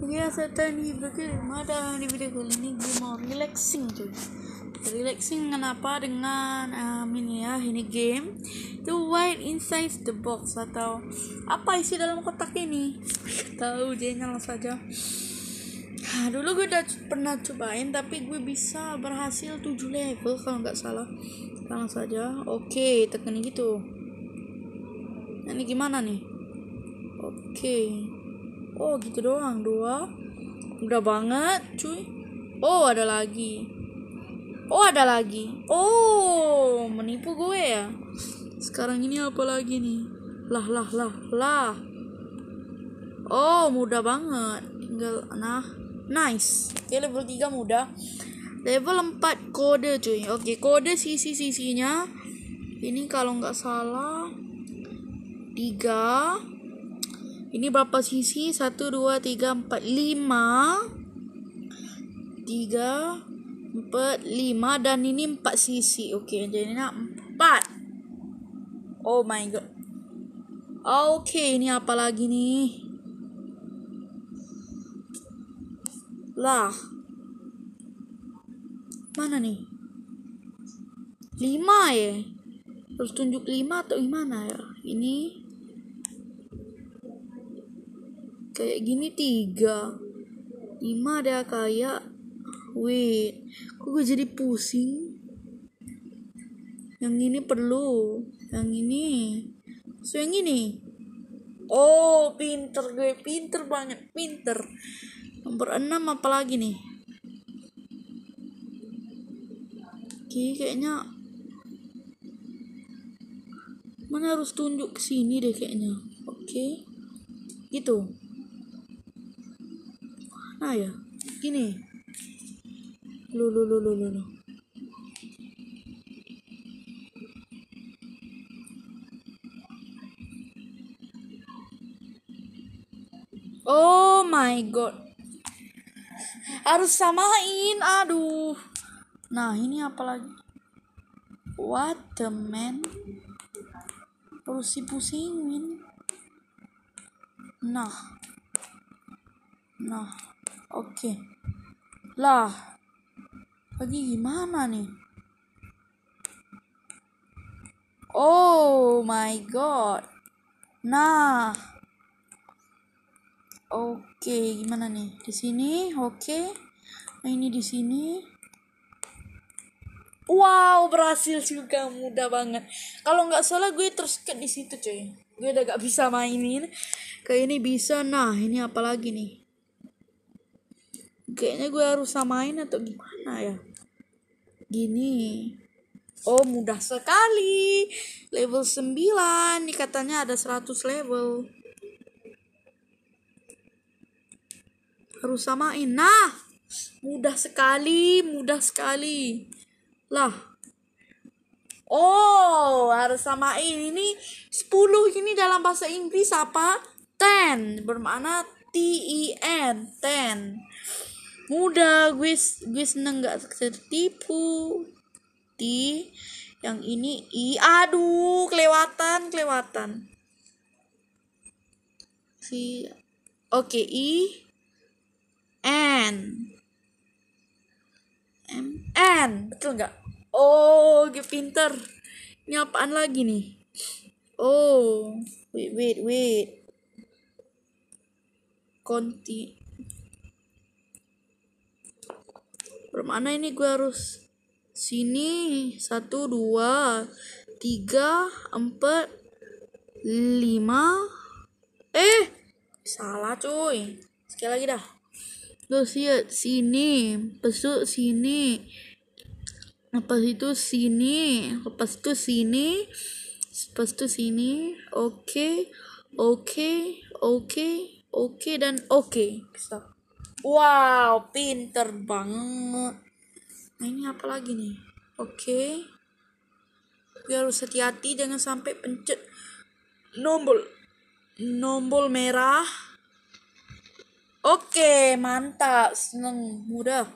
saya at time he mata di video kali ini gue mau relaxing cuy relaxing kenapa dengan um, eh, ini ya ini game the white inside the box atau apa isi dalam kotak ini tahu jangan saja Nah, dulu gue udah pernah cobain tapi gue bisa berhasil 7 level kalau nggak salah Tangan saja oke okay, tekan gitu nah, ini gimana nih oke okay oh gitu doang dua udah banget cuy oh ada lagi oh ada lagi oh menipu gue ya sekarang ini apa lagi nih lah lah lah lah oh mudah banget tinggal nah nice oke level 3 mudah level 4 kode cuy oke kode sisi sisinya ini kalau nggak salah 3 ini berapa sisi? 1, 2, 3, 4, 5 3, 4, 5 Dan ini 4 sisi Okey, jadi nak 4 Oh my god Okey, ini apa lagi nih? Lah Mana nih? 5 ya? Terus tunjuk 5 atau gimana ya? Ini kayak gini tiga lima ada kayak wait kok gue jadi pusing yang ini perlu yang ini so yang ini oh pinter gue pinter banget pinter nomor enam apalagi nih oke kayaknya mana harus tunjuk ke sini deh kayaknya oke gitu mana ya gini lu lu lu lu lu Oh my god. Harus samain. Aduh. Nah, ini apa lagi? What the man? Terus pusingin. Nah. Nah. Oke. Lah. Lagi gimana nih? Oh my god. Nah. Oke, gimana nih? Di sini, oke. Nah, ini di sini. Wow, berhasil juga mudah banget. Kalau nggak salah gue terus ke di situ, cuy. Gue udah gak bisa mainin. Kayak ini bisa. Nah, ini apa lagi nih? kayaknya gue harus samain atau gimana ya gini oh mudah sekali level 9 nih katanya ada 100 level harus samain nah mudah sekali mudah sekali lah oh harus samain ini 10 ini dalam bahasa Inggris apa ten bermakna T e N ten mudah gue gue seneng nggak tertipu di yang ini i aduh kelewatan kelewatan si oke okay, i n m n betul nggak oh gue pinter ini apaan lagi nih oh wait wait wait konti bermana ini gue harus sini satu dua tiga empat lima eh salah cuy sekali lagi dah terus ya sini pesut sini lepas itu sini lepas itu sini lepas itu sini oke okay, oke okay, oke okay, oke dan oke okay. Wow, pinter banget. Nah, ini apa lagi nih? Oke. Okay. Gue harus hati-hati jangan sampai pencet nombol nombol merah. Oke, okay, mantap. Seneng mudah.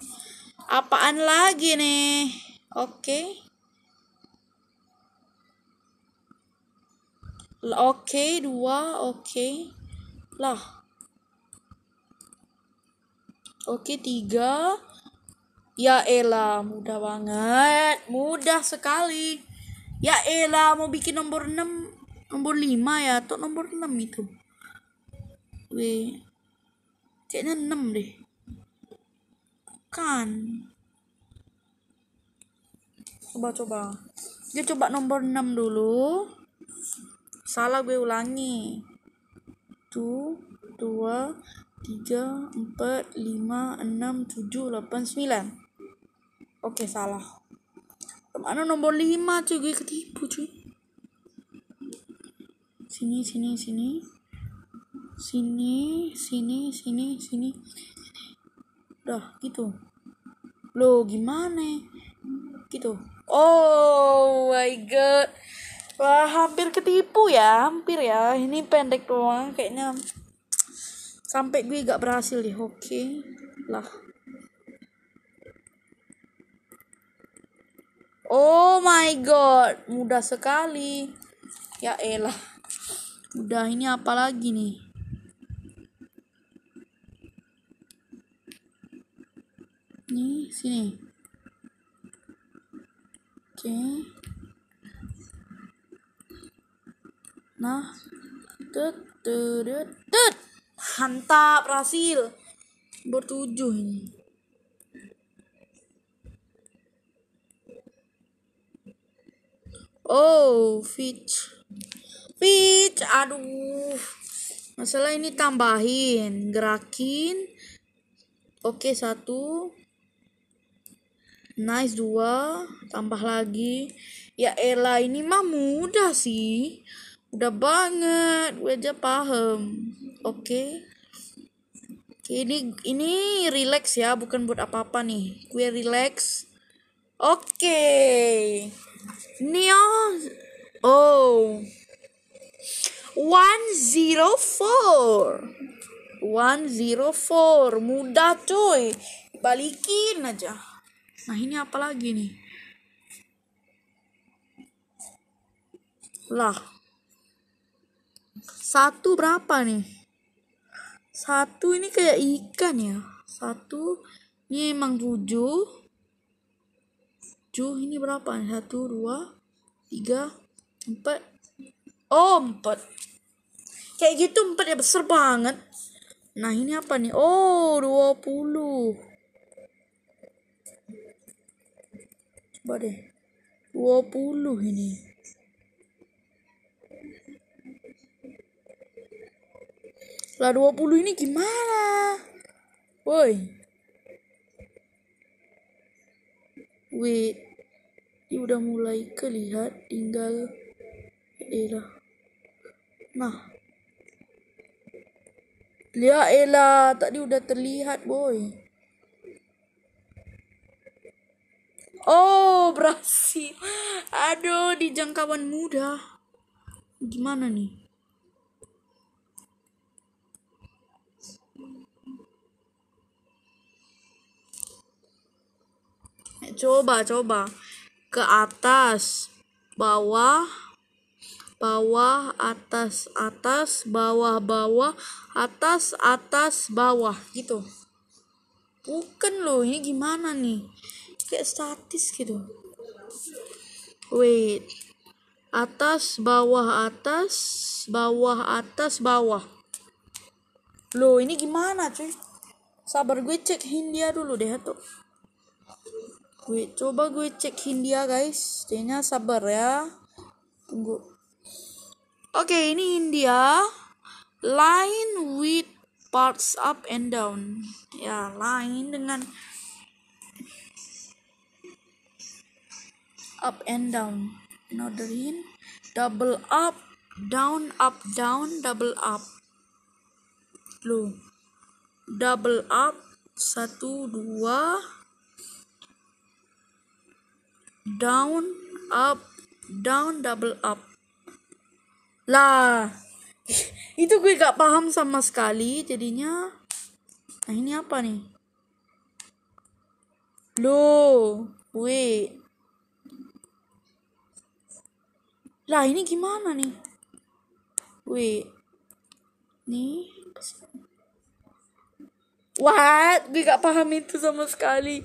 Apaan lagi nih? Oke. Okay. Oke, okay, dua, oke. Okay. Lah oke tiga ya Ella, mudah banget mudah sekali ya Ella, mau bikin nomor 6 nomor 5 ya atau nomor 6 itu weh kayaknya 6 deh kan coba coba dia coba nomor 6 dulu salah gue ulangi tuh 2 3, 4, 5, 6, 7, 8, 9 Oke salah Mana nomor 5 cuy gue ketipu cuy Sini sini sini Sini sini sini sini Udah gitu Loh gimana Gitu Oh my god Wah hampir ketipu ya Hampir ya Ini pendek doang kayaknya sampai gue gak berhasil deh oke okay lah oh my god mudah sekali ya elah udah ini apa lagi nih nih sini oke okay. nah tut tut tut mantap berhasil bertujuh ini Oh, peach peach aduh. Masalah ini tambahin, gerakin. Oke, satu. Nice, dua. Tambah lagi. Ya Ella ini mah mudah sih. Udah banget, gue aja paham. Oke ini ini relax ya, bukan buat apa-apa nih. Gue relax. Oke. Neon. Neo Oh. 104. 104. Mudah coy. Balikin aja. Nah, ini apa lagi nih? Lah. Satu berapa nih? satu ini kayak ikan ya satu ini emang tujuh tujuh ini berapa satu dua tiga empat oh empat kayak gitu empat ya besar banget nah ini apa nih oh dua puluh coba deh dua puluh ini Lah 20 ini gimana? Woi. Wait. Ini udah mulai kelihat tinggal elah. Nah. Ya elah, tadi udah terlihat, boy. Oh, berhasil. Aduh, di jangkauan muda. Gimana nih? coba coba ke atas bawah bawah atas atas bawah bawah atas atas bawah gitu bukan loh ini gimana nih kayak statis gitu wait atas bawah atas bawah atas bawah loh ini gimana cuy sabar gue cek Hindia dulu deh tuh gue coba gue cek Hindia guys kayaknya sabar ya tunggu oke okay, ini India line with parts up and down ya line dengan up and down noderin double up down up down double up lu double up satu dua down up down double up lah itu gue gak paham sama sekali jadinya nah ini apa nih lo wait lah ini gimana nih wait nih what gue gak paham itu sama sekali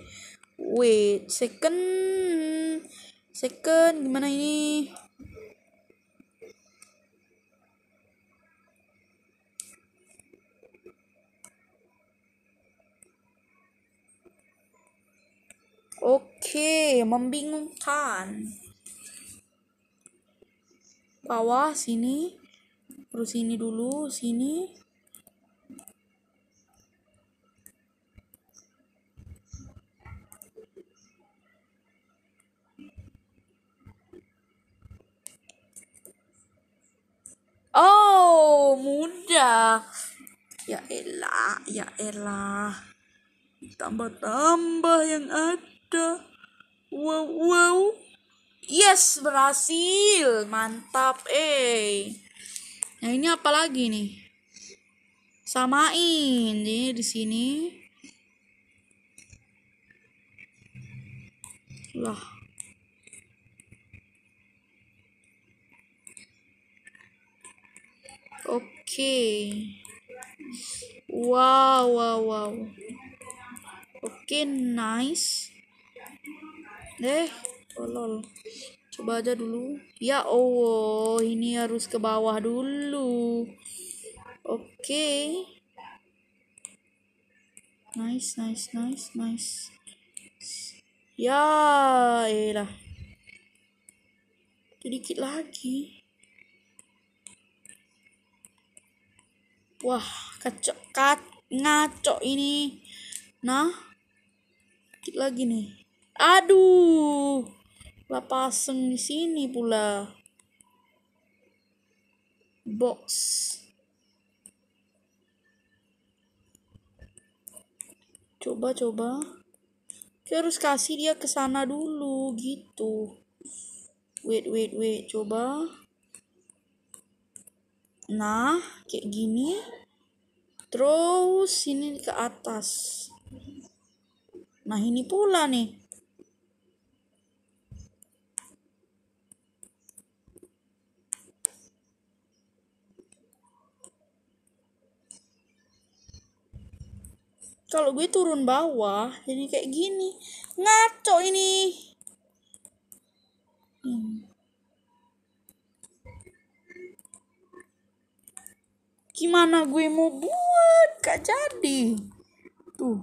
wait second second gimana ini Oke, okay, membingungkan. Bawah sini, terus sini dulu, sini. muda ya elah ya elah tambah-tambah yang ada wow wow yes berhasil mantap eh nah ini apa lagi nih samain ini di sini lah okay wow wow wow okay nice eh tolol. Oh, coba aja dulu ya oh ini harus ke bawah dulu oke okay. nice nice nice nice ya elah sedikit lagi wah kacok kat, ngaco ini nah dikit lagi nih aduh lah pasang di sini pula box coba coba Kita harus kasih dia ke sana dulu gitu wait wait wait coba Nah, kayak gini. Terus sini ke atas. Nah, ini pula nih. Kalau gue turun bawah, jadi kayak gini. Ngaco ini. mana gue mau buat gak jadi tuh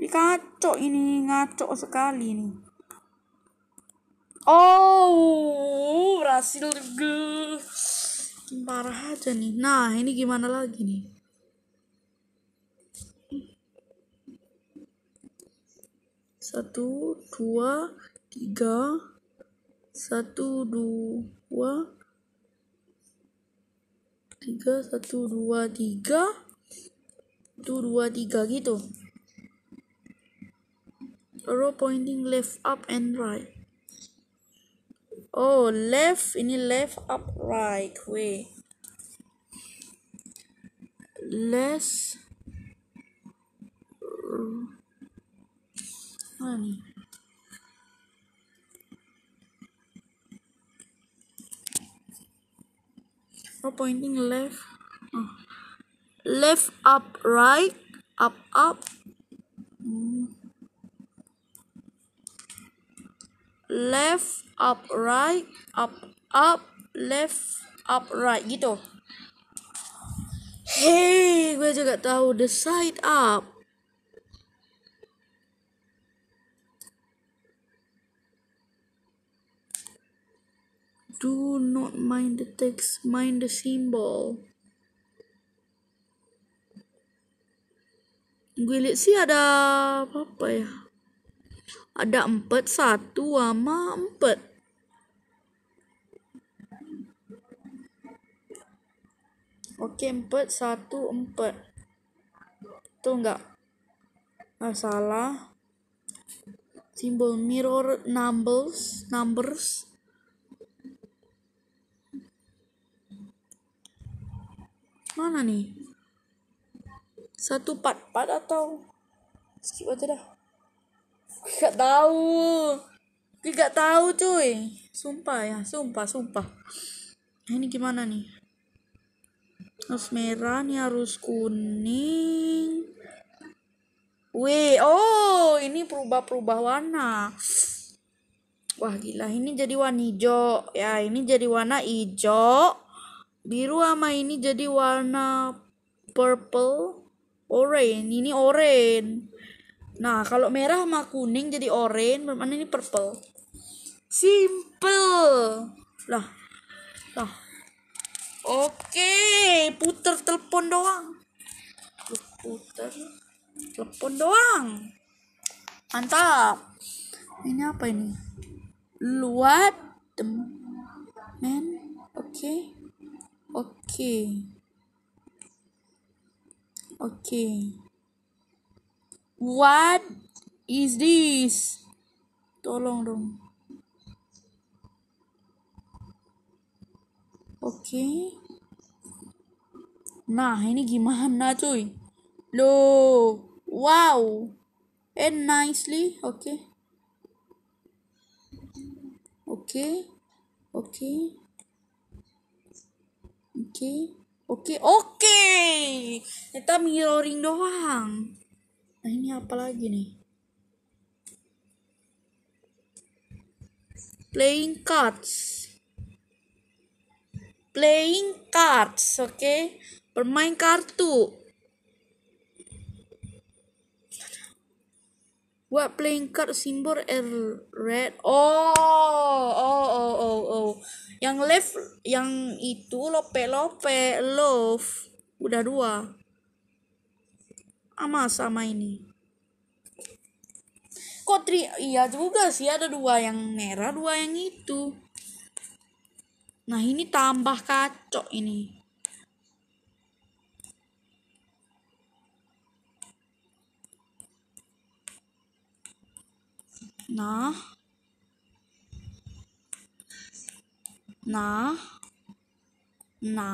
ini kacau ini ngaco sekali nih oh berhasil juga. parah aja nih nah ini gimana lagi nih satu dua tiga satu dua tiga satu dua tiga satu dua tiga gitu arrow pointing left up and right oh left ini left up right way less pointing left oh. left up right up up left up right up up left up right gitu hey gue juga tahu the side up Do not mind the text, mind the symbol. Gue liat sih ada apa, -apa ya? Ada empat, satu sama empat. Oke, empat, satu, empat. Itu enggak? Masalah. Simbol mirror numbers, numbers mana nih satu part part atau skip aja dah gak tahu gak tahu cuy sumpah ya sumpah sumpah ini gimana nih harus merah nih harus kuning Wih, oh ini perubah-perubah warna. Wah gila, ini jadi warna hijau. Ya, ini jadi warna hijau biru sama ini jadi warna purple orange ini orange nah kalau merah sama kuning jadi orange bermakna ini purple simple lah lah oke puter telepon doang puter telepon doang mantap ini apa ini luat men oke okay okay okay what is this tolong dong oke okay. nah ini gimana cuy lo wow and nicely oke okay. oke okay. oke okay. Oke, oke, oke. Kita mirroring doang. Nah ini apa lagi nih? Playing cards. Playing cards, oke. Okay? Bermain kartu. What playing card simbol R red? Oh, oh, oh, oh, oh. Yang left, yang itu lope-lope, love. Udah dua. Sama sama ini. Kok tri? Iya juga sih ada dua yang merah, dua yang itu. Nah ini tambah kacok ini. na na na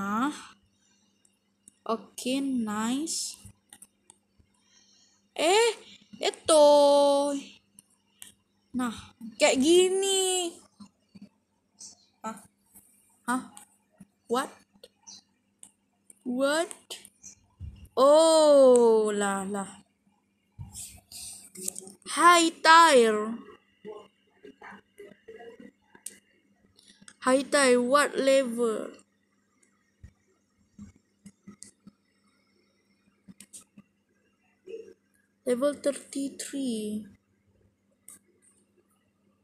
okay nice eh itu nah kayak gini ah hah what what oh lah lah Hai Hai Hightail, what level? Level 33.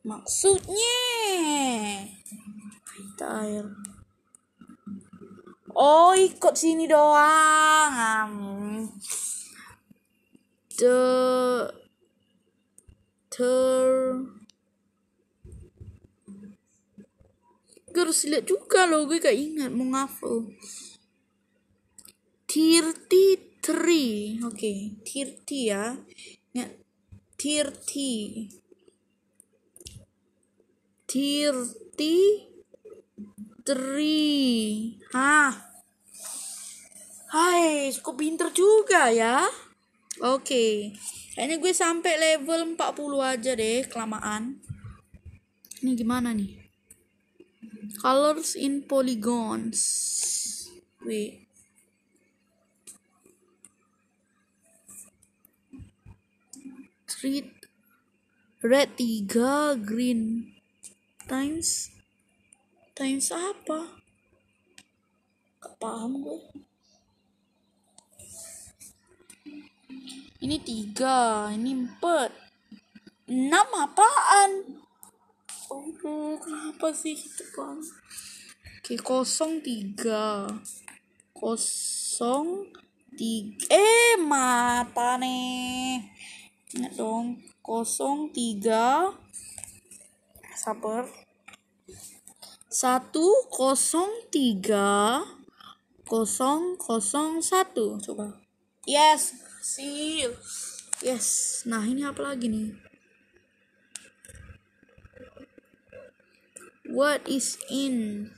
Maksudnya Hai Hightail. Oh, ikut sini doang. Um, the Twitter gue harus lihat juga loh gue gak ingat mau ngafu. Tirti Tri oke okay. Tirti ya ya Tirti Tirti Tri Hah Hai, kok pinter juga ya? Oke. Okay. Kayaknya gue sampai level 40 aja deh, kelamaan. Ini gimana nih? Colors in polygons. Wait. Treat red 3 green times times apa? Gak paham gue. ini tiga ini empat enam apaan oh kenapa sih itu bang oke kosong tiga kosong tiga eh mata nih ingat dong kosong tiga sabar satu kosong tiga kosong kosong satu coba yes hasil yes nah ini apa lagi nih what is in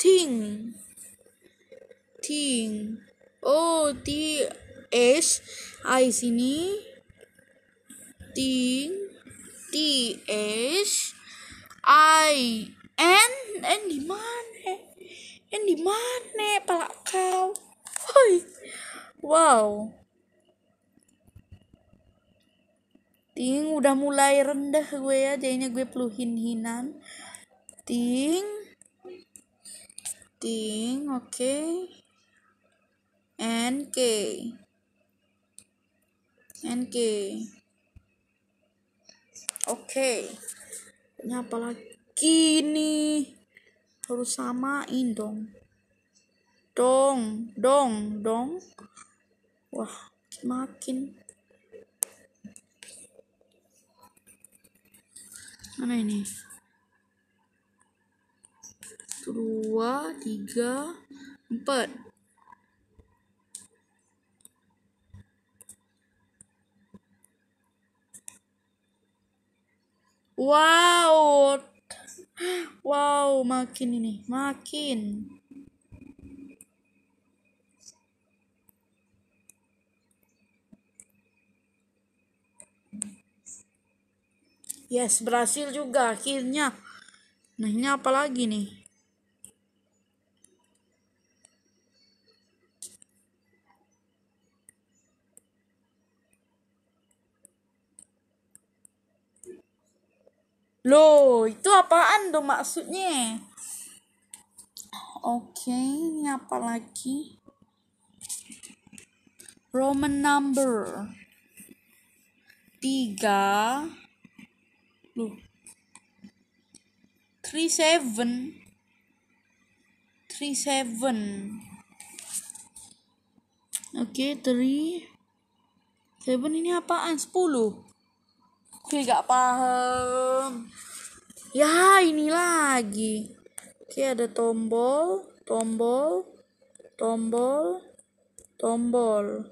Ting. Ting. oh t s i sini Ting. t s i en en di mana en di mana pala kau hoi wow ting udah mulai rendah gue ya jadinya gue peluhin hinan ting ting oke okay. nk nk oke okay. ini apa lagi kini harus samain dong dong dong dong wah makin mana ini dua tiga empat wow wow makin ini makin yes berhasil juga akhirnya nah ini apa lagi nih Loh, itu apaan dong maksudnya? Oke, ini apa lagi? Roman number 3 Loh. three seven Oke, okay, 3 Seven ini apaan? sepuluh gak paham ya ini lagi oke ada tombol tombol tombol tombol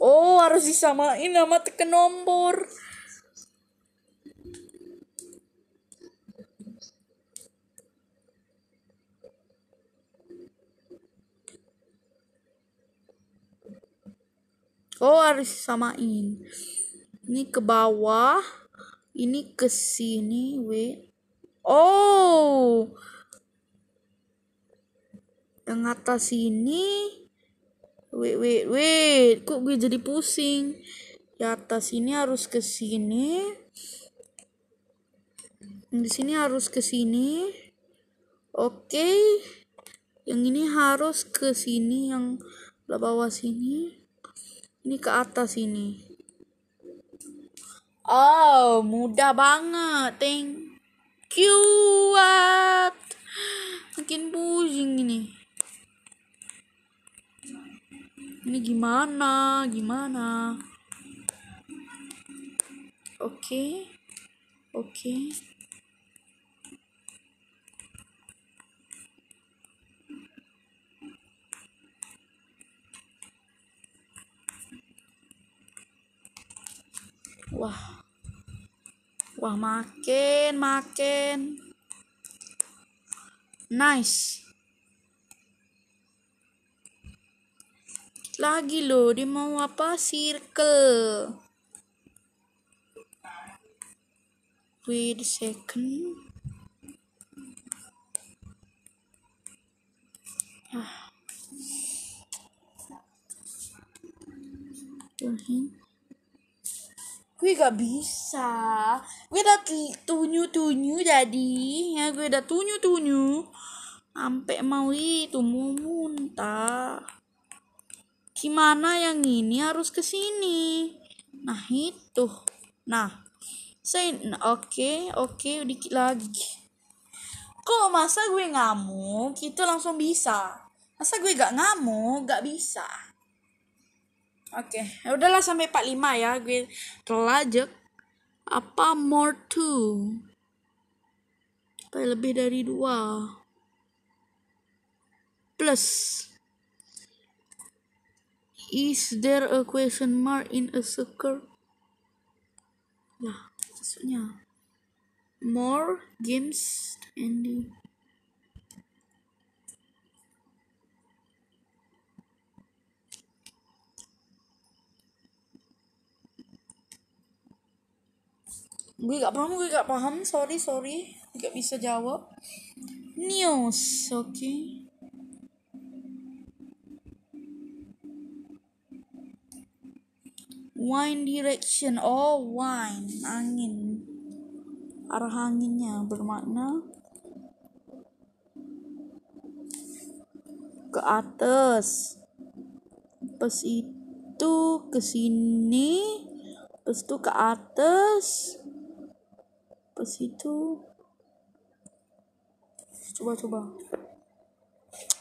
oh harus disamain sama tekan nomor so oh, harus samain ini ke bawah ini ke sini Wait. oh yang atas sini wait wait wait kok gue jadi pusing di atas sini harus ke sini di sini harus ke sini oke okay. yang ini harus ke sini yang bawah sini ini ke atas ini. Oh, mudah banget. Thank you. What? pusing ini. Ini gimana? Gimana? Oke. Okay. Oke. Okay. wah wah makin makin nice lagi loh dia mau apa circle wait a second ah. -huh gue gak bisa gue udah tunyu tunyu jadi ya gue udah tunyu tunyu sampai mau itu mau muntah gimana yang ini harus ke sini nah itu nah saya nah, oke okay, oke okay, dikit lagi kok masa gue ngamuk itu langsung bisa masa gue gak ngamuk gak bisa Oke, okay. Ya udahlah sampai 45 ya. Gue telajek apa more two? Apa lebih dari dua? Plus. Is there a question mark in a circle? Lah, maksudnya more games ending. gue gak paham gue gak paham sorry sorry gak bisa jawab news oke okay. wind direction oh wine angin arah anginnya bermakna ke atas pas itu ke sini pas itu ke atas ke situ coba-coba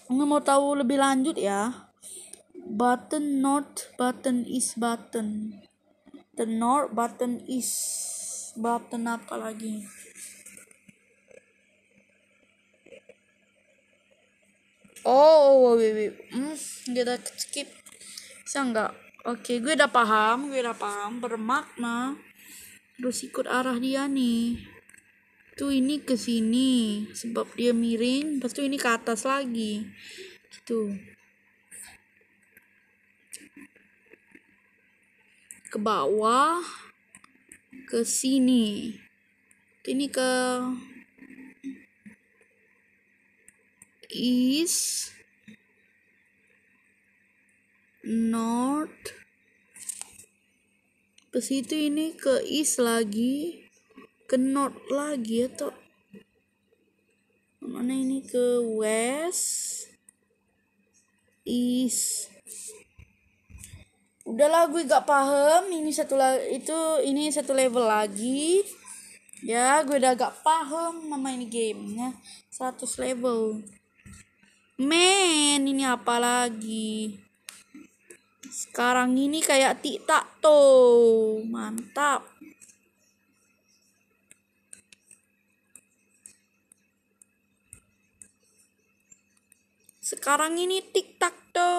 nggak mau tahu lebih lanjut ya button north button is button the north button is button apa lagi oh wait, wait. Hmm, kita skip bisa nggak oke okay, gue udah paham gue udah paham bermakna terus ikut arah dia nih tuh ini ke sini sebab dia miring terus tuh ini ke atas lagi gitu ke bawah ke sini ini ke east north ke situ ini ke east lagi ke north lagi ya toh mana ini ke west east udahlah gue gak paham ini satu lagi itu ini satu level lagi ya gue udah gak paham nama ini gamenya 100 level men ini apa lagi sekarang ini kayak tik tak to. Mantap. Sekarang ini tik tak to.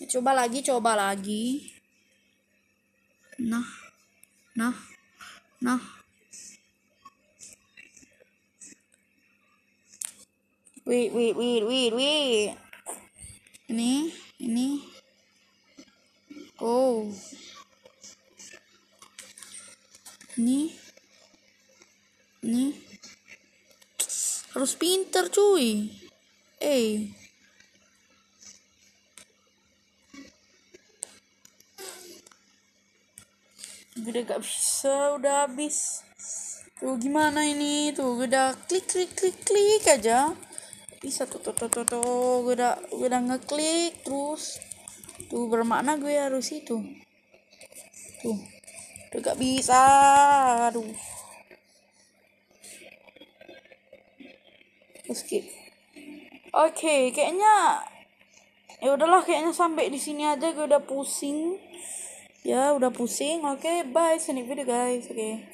Ya, coba lagi, coba lagi. Nah. Nah. Nah. wait wait wait wait wait ini ini oh ini ini harus pinter cuy eh udah gak bisa udah habis tuh gimana ini tuh udah klik klik klik klik aja bisa tuh tuh tuh tuh, tuh. gue udah gue udah ngeklik terus tuh bermakna gue ya harus itu tuh tuh gak bisa aduh skip oke okay, kayaknya ya udahlah kayaknya sampai di sini aja gue udah pusing ya udah pusing oke okay, bye sini video guys oke okay.